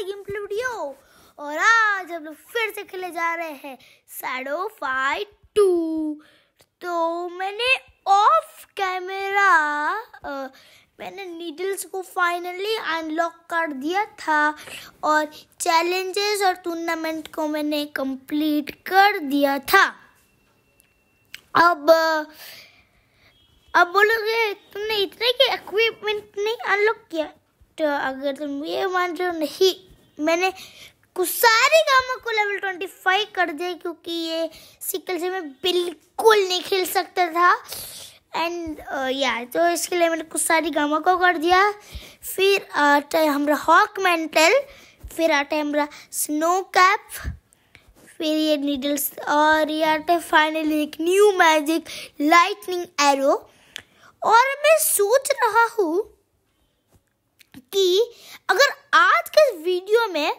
वाले game play video और आज हम लोग फिर से खेले जा रहे हैं सैडो फाइट टू तो मैंने ऑफ कैमरा मैंने नीडल्स को फाइनली अनलॉक कर दिया था और चैलेंजेस और टूर्नामेंट को मैंने कंप्लीट कर दिया था अब अब बोलोगे तुमने इतने के इक्विपमेंट नहीं अनलॉक किया तो अगर तुम ये मान रहे हो नहीं मैंने कुछ सारे कामों को लेवल ट्वेंटी फाइव कर दिया क्योंकि ये सिकल से मैं बिल्कुल नहीं खेल सकता था एंड या uh, yeah, तो इसके लिए मैंने कुछ सारी गामा को कर दिया फिर आता है हमारा हॉक मेंटल फिर आता है हमारा स्नो कैप फिर ये नीडल्स और ये आता है फाइनली एक न्यू मैजिक लाइटनिंग एरो और मैं सोच रहा हूँ कि अगर आज के वीडियो में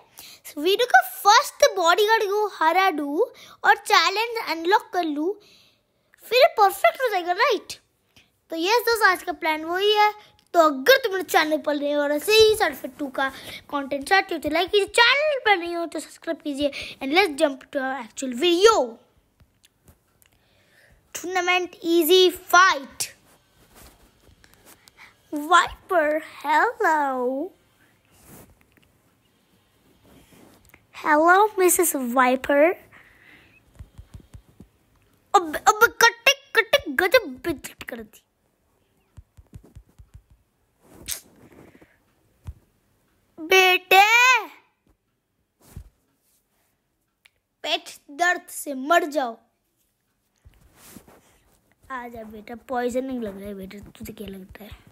वीडियो का फर्स्ट बॉडीगार्ड को हरा दू और चैलेंज अनलॉक कर लूँ फिर परफेक्ट हो जाएगा राइट तो यस दोस्त आज का प्लान वही है तो अगर तुम मेरे चैनल पर नहीं हो और ऐसे ही सर्फेट टू का कंटेंट चाहते हो तो लाइक कीजिए चैनल पर नहीं हो तो सब्सक्राइब कीजिए and let's jump to actual video tournament easy fight Viper, hello. Hello, Mrs. Viper. अब अब कटे कटे गजब बिजट कर दी बेटे पेट दर्द से मर जाओ आ जा बेटा पॉइजनिंग लग रहा है बेटा तुझे क्या लगता है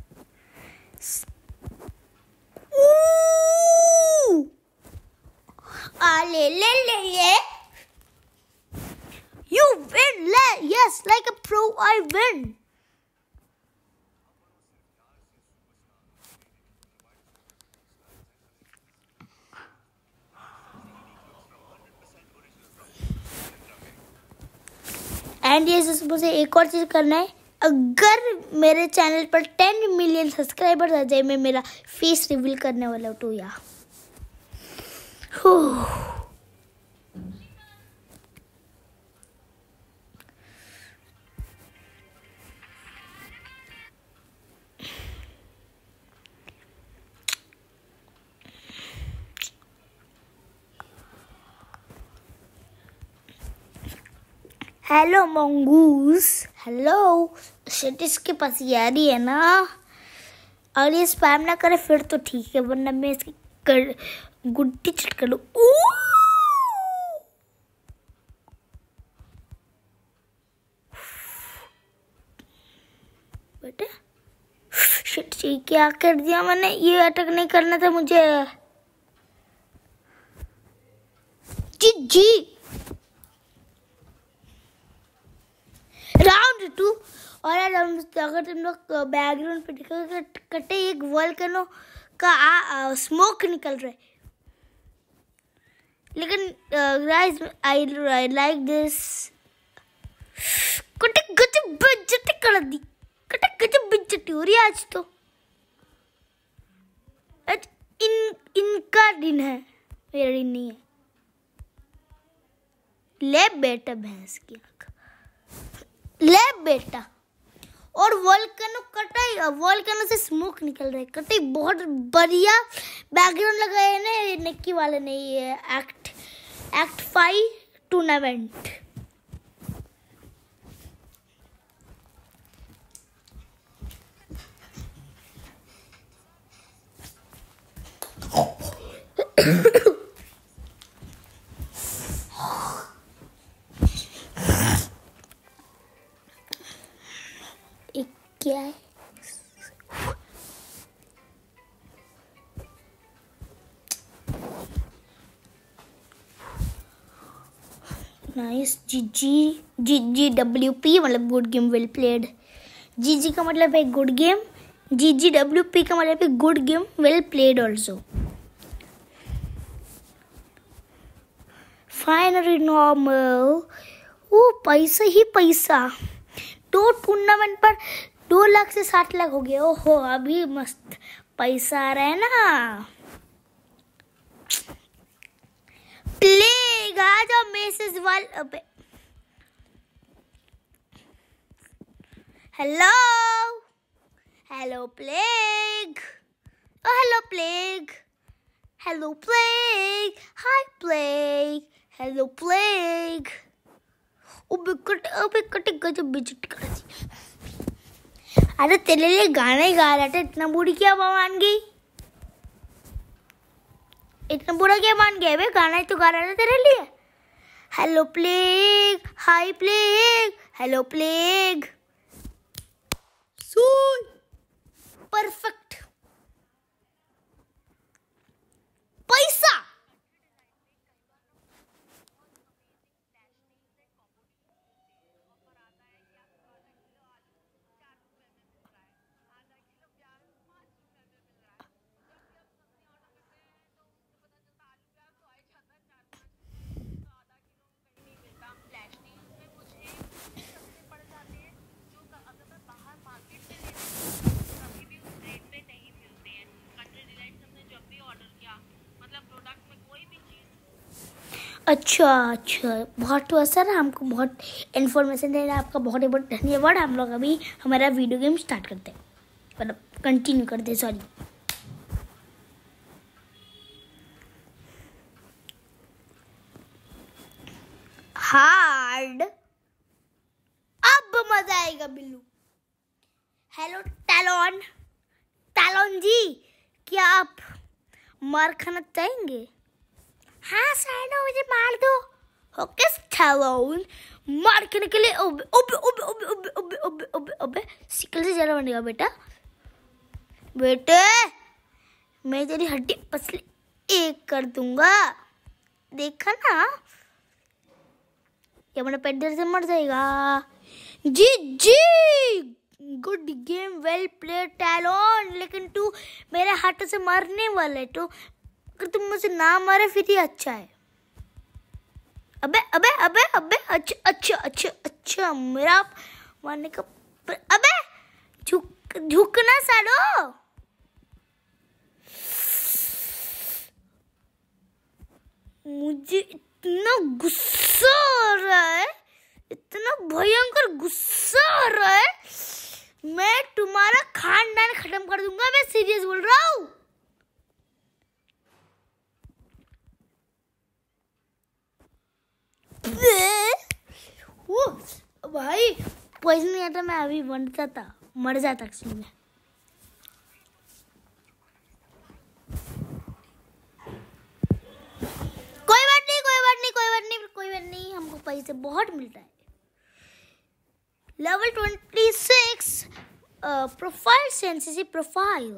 Ale, le, le, le. You win, le. Yes, like a pro, I win. And ये मुझे एक और चीज़ करना है अगर मेरे चैनल पर टेन मिलियन सब्सक्राइबर्स आ जाए मैं मेरा फेस रिवील करने वाला हूँ टू तो या हेलो मंगूस हेलो शिट इसके पास यारी है ना और ये स्पैम ना करे फिर तो ठीक है वरना मैं इसकी कर गुड्डी चट कर लूँ बेटा शिट ठीक क्या कर दिया मैंने ये अटक नहीं करना था मुझे जी जी राउंड टू और यार हम अगर तुम लोग बैकग्राउंड पे देखोगे कटे एक वॉल्कनो का आ, आ, स्मोक निकल रहा है लेकिन guys I I like this कटे गच बजट कर दी कटे गच बजट हो रही आज तो आज इन इनका दिन है मेरा दिन नहीं है ले बेटा भैंस की आंख ले बेटा और वॉलकनो कटाई वॉलकनो से स्मोक निकल रहा है कटाई बहुत बढ़िया बैकग्राउंड लगाया है ना निक्की वाले ने ये act act five tournament plus G G G G W P मतलब good game well played G G का मतलब है good game G G W P का मतलब है good game well played also finally normal वो पैसा ही पैसा दो टूर्नामेंट पर दो लाख से सात लाख हो गया ओहो अभी मस्त पैसा आ रहा है ना प्लेगा जो मिसेस वाल अबे hello hello plague oh hello plague hello plague hi plague hello plague oh बिकट ओ बिकट गजब बिजट कर अरे तेरे लिए गाना ही गा रहा था इतना बुरी क्या आवाज गई इतना बुरा क्या मान गया भाई गाना ही तो गा रहा था तो तेरे लिए hello plague hi plague hello plague सुन परफेक्ट पैसा अच्छा अच्छा बहुत तो अच्छा हुआ सर हमको बहुत इन्फॉर्मेशन दे रहा है आपका बहुत बहुत धन्यवाद हम लोग अभी हमारा वीडियो गेम स्टार्ट करते हैं मतलब कंटिन्यू करते सॉरी हार्ड अब मजा आएगा बिल्लू हेलो टैलॉन टैलॉन जी क्या आप मार खाना चाहेंगे हाँ साइना मुझे मार दो ओके स्टेलोन मार के निकले ओबे ओबे ओबे ओबे ओबे ओबे ओबे ओबे ओबे सिकल से जरा बनेगा बेटा बेटे मैं तेरी हड्डी पसली एक कर दूंगा देखा ना ये मेरा पेट से मर जाएगा G G good game well play Talon लेकिन तू मेरे हाथ से मरने वाला है तो अगर तुम मुझे ना मारे फिर ही अच्छा है अबे अबे अबे अबे अच्छा अच्छा अच्छा अच्छा मेरा मारने का पर, अबे झुक झुकना सालो मुझे इतना गुस्सा आ रहा है इतना भयंकर गुस्सा आ रहा है मैं तुम्हारा खानदान खत्म कर दूंगा मैं सीरियस बोल रहा हूँ वो भाई पॉइजन नहीं आता मैं अभी बन जाता मर जाता किसी में कोई बात नहीं कोई बात नहीं कोई बात नहीं कोई बात नहीं हमको पैसे बहुत मिलता है लेवल ट्वेंटी सिक्स प्रोफाइल से एनसीसी प्रोफाइल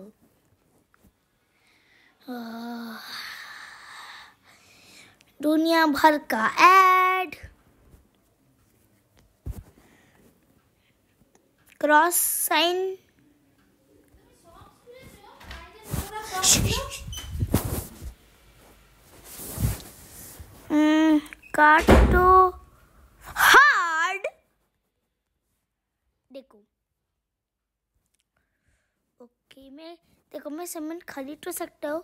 दुनिया भर का एड क्रॉस साइन हम्म, काटो हार्ड देखो ओके मैं देखो मैं सामान खरीद तो सकता हूँ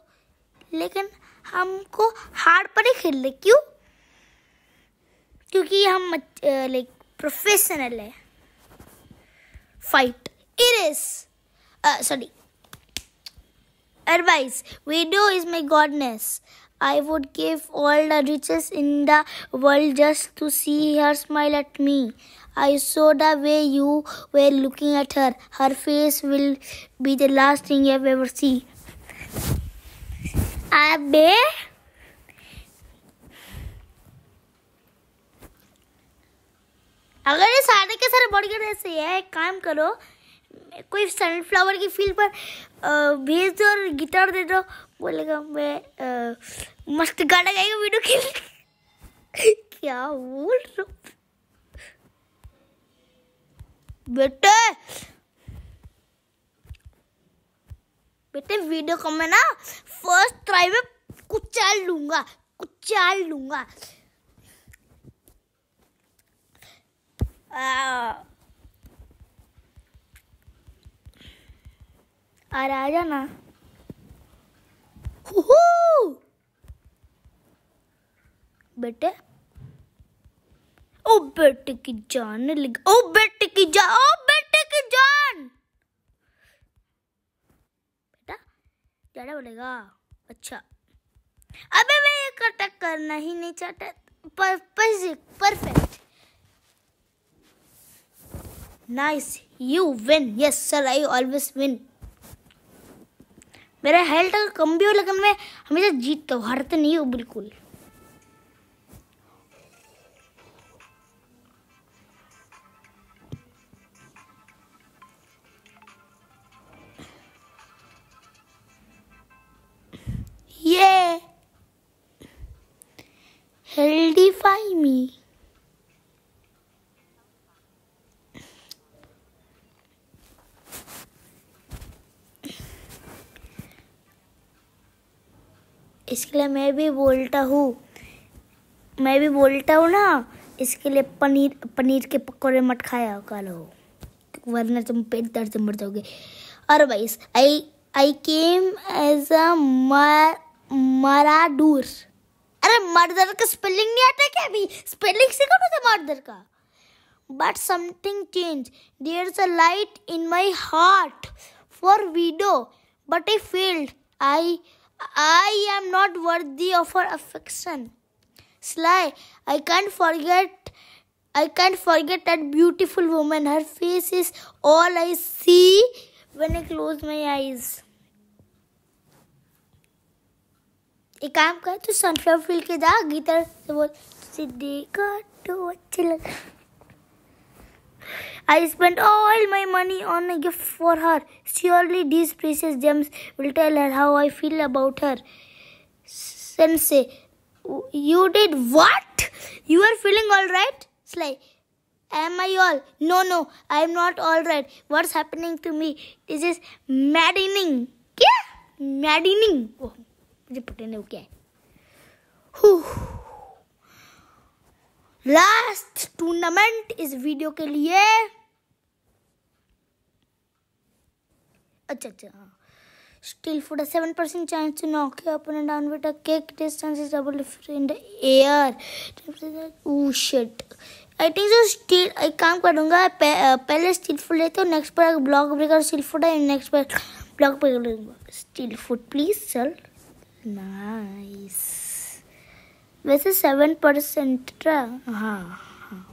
लेकिन हमको हार्ड पर ही खेलने क्यों क्योंकि हम लाइक प्रोफेशनल है फाइट इरेस sorry advice video is my goodness I would give all the riches in the world just to see her smile at me I saw the way you way looking at her her face will be the last thing you have ever see अबे अगर ये सारे के सारे burger ऐसे है एक काम करो कोई सनफ्लावर की फील्ड पर भेज दो और गिटार दे दो बोलेगा मैं आ, मस्त गाना गाएगा वीडियो के लिए क्या बोल रहा बेटे बेटे वीडियो को मैं ना फर्स्ट ट्राई में कुचाल लूंगा कुचाल लूंगा अरे आ ना बेटे ओ बेटे की जान लग ओ बेटे की जान ओ डैडा बोलेगा अच्छा अबे मैं ये कटक करना ही नहीं चाहता पर, perfect nice you win yes sir I always win मेरा हेल्थ कम भी हो लेकिन मैं हमेशा जीतता हूँ हारते नहीं हूँ बिल्कुल इसके लिए मैं भी बोलता हूँ मैं भी बोलता हूँ ना इसके लिए पनीर पनीर के पकौड़े मत खाया करो वरना तुम पेट दर्द से मर जाओगे और भाई आई आई केम एज अ मराडूर अरे मर्डर का स्पेलिंग नहीं आता क्या अभी स्पेलिंग सीखो मुझे मर्डर का but something change there is a light in my heart for widow but I field I I am not worthy of her affection. Sly, I can't forget. I can't forget that beautiful woman. Her face is all I see when I close my eyes. एक काम कर तू sunflower feel के जा गीतर से बोल सीधे का तो अच्छे लगा I spent all my money on a gift for her. Surely these precious gems will tell her how I feel about her. Sensei, you did what? You are feeling alright? Sly, am I all? No, no, I am not alright. What's happening to me? This is maddening. Yeah, maddening. Oh, पता नहीं okay. है last tournament इस video के लिए अच्छा अच्छा हाँ still seven percent chance chance to knock down बेटा cake distance is double Distance is double if in I think so still एक काम करूँगा पहले स्टील फुट लेते हो नेक्स्ट पर ब्लॉक ब्रेकर स्टील फुट है नेक्स्ट पर block breaker steel foot please चल नाइस वैसे सेवन परसेंट हाँ हाँ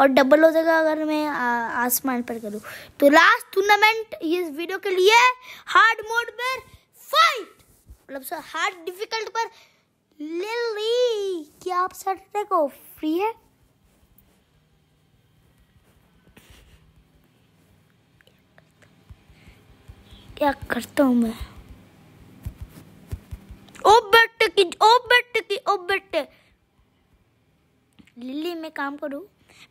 और डबल हो जाएगा अगर मैं आसमान पर करूँ तो लास्ट टूर्नामेंट इस वीडियो के लिए हार्ड मोड पर फाइट मतलब सर हार्ड डिफिकल्ट पर ले ली क्या आप सैटरडे को फ्री है क्या करता हूँ मैं ओ बट की ओ बट की ओ बट लिली मैं काम करूँ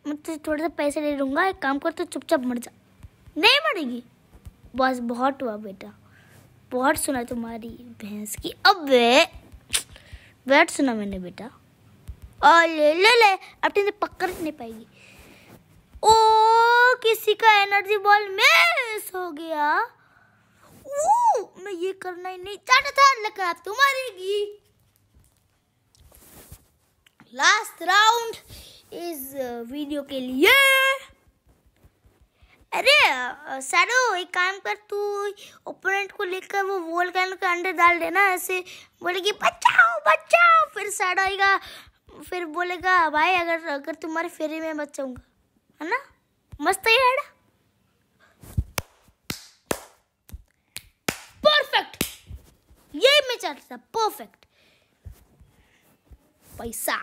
मैं तुझे थोड़े से पैसे ले लूंगा एक काम कर तो चुपचाप मर जा नहीं मरेगी बस बहुत हुआ बेटा बहुत सुना तुम्हारी भैंस की अब बैठ सुना मैंने बेटा और ले ले ले अपने तो से पकड़ नहीं पाएगी ओ किसी का एनर्जी बॉल मिस हो गया वो मैं ये करना ही नहीं चाहता था लेकिन अब तुम हारेगी लास्ट राउंड इस वीडियो के लिए अरे uh, सारो एक काम कर तू ओपोनेंट को लेकर वो वॉल गन के अंडर डाल देना ऐसे बोलेगी बचाओ बचाओ फिर सारो आएगा फिर बोलेगा भाई अगर अगर तुम्हारे फेरे में बचाऊंगा है ना मस्त है परफेक्ट ये मैं चाहता था परफेक्ट पैसा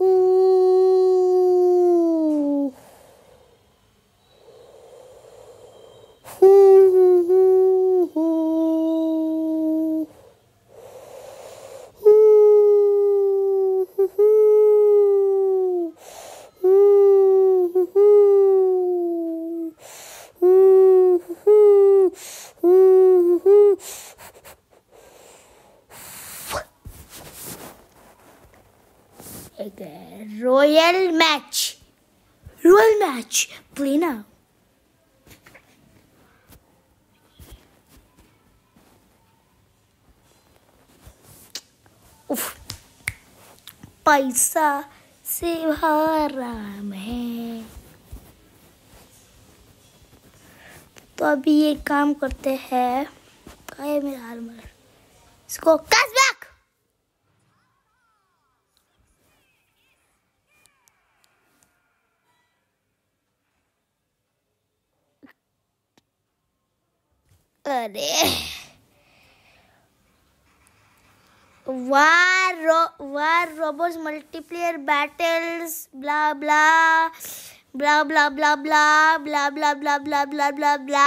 Ooh. Play now. उफ, पैसा से हराम है तो अभी ये काम करते हैं का मेरा हार्मर इसको कस्बे अरे वार रो war robot multiplayer battles blah blah blah blah blah blah blah blah blah blah blah blah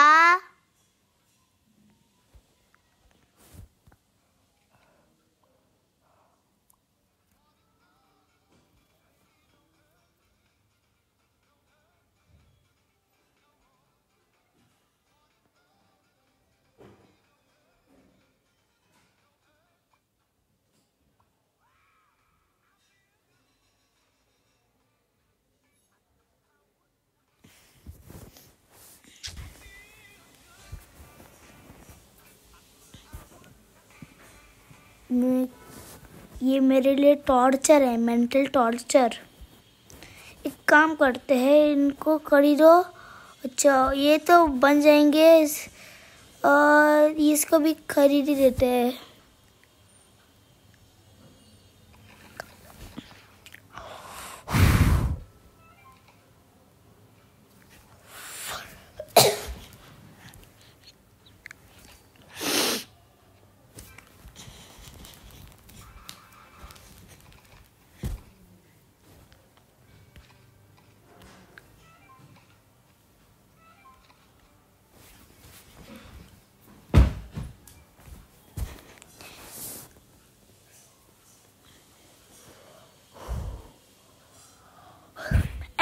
मैं ये मेरे लिए टॉर्चर है मेंटल टॉर्चर एक काम करते हैं इनको खरीदो अच्छा ये तो बन जाएंगे और इसको भी खरीद ही देते हैं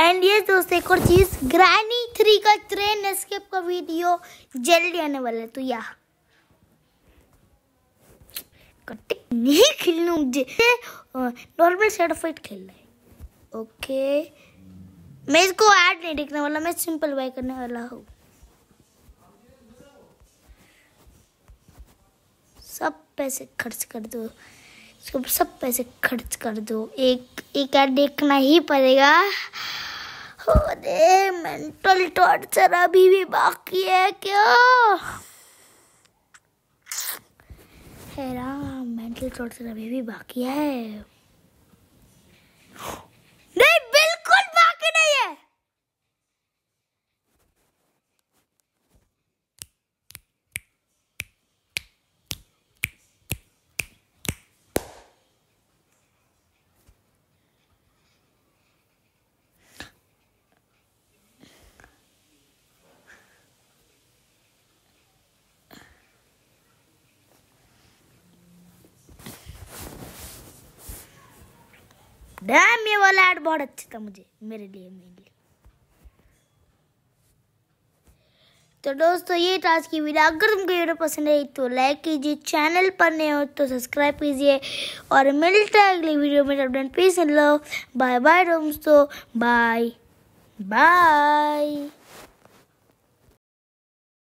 एंड ये दोस्तों एक और चीज़ ग्रैनी थ्री का ट्रेन स्केप का वीडियो जल्दी आने वाला है तो या नहीं खेलना मुझे नॉर्मल ऑफ फाइट खेल रहे ओके मैं इसको ऐड नहीं देखने वाला मैं सिंपल बाय करने वाला हूँ सब पैसे खर्च कर दो उसको सब पैसे खर्च कर दो एक एक ऐड देखना ही पड़ेगा अरे मेंटल टॉर्चर अभी भी बाकी है क्या हैरान मेंटल टॉर्चर अभी भी बाकी है डैम ये वाला एड बहुत अच्छा था मुझे मेरे लिए मेनली तो दोस्तों ये था आज की वीडियो अगर तुमको वीडियो पसंद आई तो लाइक कीजिए चैनल पर नए हो तो सब्सक्राइब कीजिए और मिलते हैं अगली वीडियो में डेंट peace and love bye bye दोस्तों बाय बाय